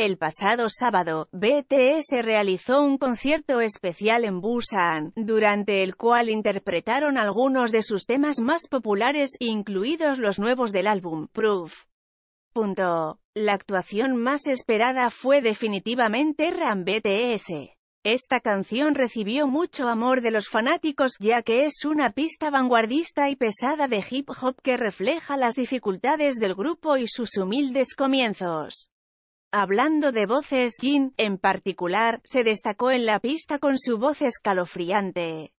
El pasado sábado, BTS realizó un concierto especial en Busan, durante el cual interpretaron algunos de sus temas más populares, incluidos los nuevos del álbum, Proof. La actuación más esperada fue definitivamente Ram BTS. Esta canción recibió mucho amor de los fanáticos ya que es una pista vanguardista y pesada de hip hop que refleja las dificultades del grupo y sus humildes comienzos. Hablando de voces, Jin, en particular, se destacó en la pista con su voz escalofriante.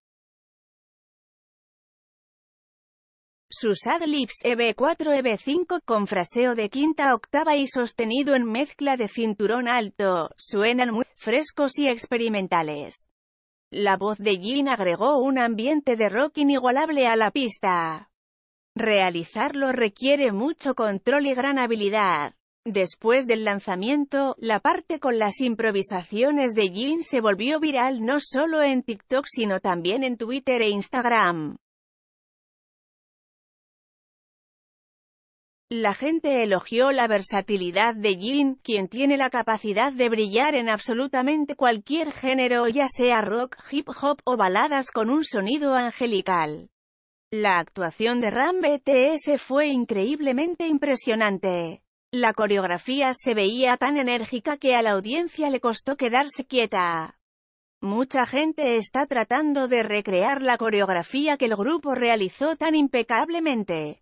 Sus ad-libs, EB4 EB5 con fraseo de quinta octava y sostenido en mezcla de cinturón alto, suenan muy frescos y experimentales. La voz de Jin agregó un ambiente de rock inigualable a la pista. Realizarlo requiere mucho control y gran habilidad. Después del lanzamiento, la parte con las improvisaciones de Jin se volvió viral no solo en TikTok sino también en Twitter e Instagram. La gente elogió la versatilidad de Jin, quien tiene la capacidad de brillar en absolutamente cualquier género ya sea rock, hip hop o baladas con un sonido angelical. La actuación de Ram BTS fue increíblemente impresionante. La coreografía se veía tan enérgica que a la audiencia le costó quedarse quieta. Mucha gente está tratando de recrear la coreografía que el grupo realizó tan impecablemente.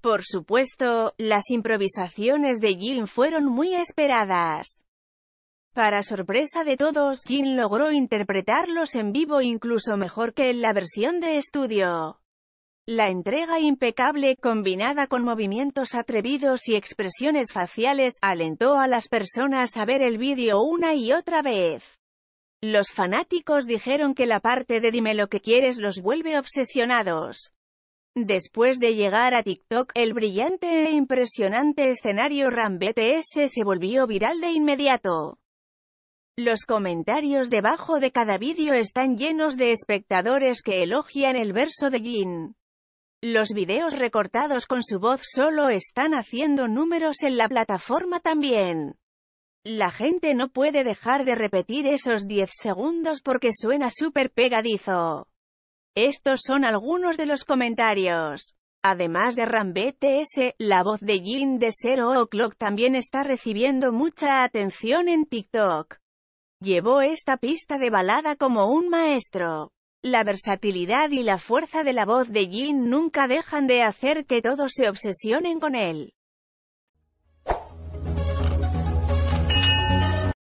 Por supuesto, las improvisaciones de Jin fueron muy esperadas. Para sorpresa de todos, Jin logró interpretarlos en vivo incluso mejor que en la versión de estudio. La entrega impecable, combinada con movimientos atrevidos y expresiones faciales, alentó a las personas a ver el vídeo una y otra vez. Los fanáticos dijeron que la parte de dime lo que quieres los vuelve obsesionados. Después de llegar a TikTok, el brillante e impresionante escenario Ram BTS se volvió viral de inmediato. Los comentarios debajo de cada vídeo están llenos de espectadores que elogian el verso de Jin. Los videos recortados con su voz solo están haciendo números en la plataforma también. La gente no puede dejar de repetir esos 10 segundos porque suena súper pegadizo. Estos son algunos de los comentarios. Además de Ram BTS, la voz de Jin de Zero O'Clock también está recibiendo mucha atención en TikTok. Llevó esta pista de balada como un maestro. La versatilidad y la fuerza de la voz de Jin nunca dejan de hacer que todos se obsesionen con él.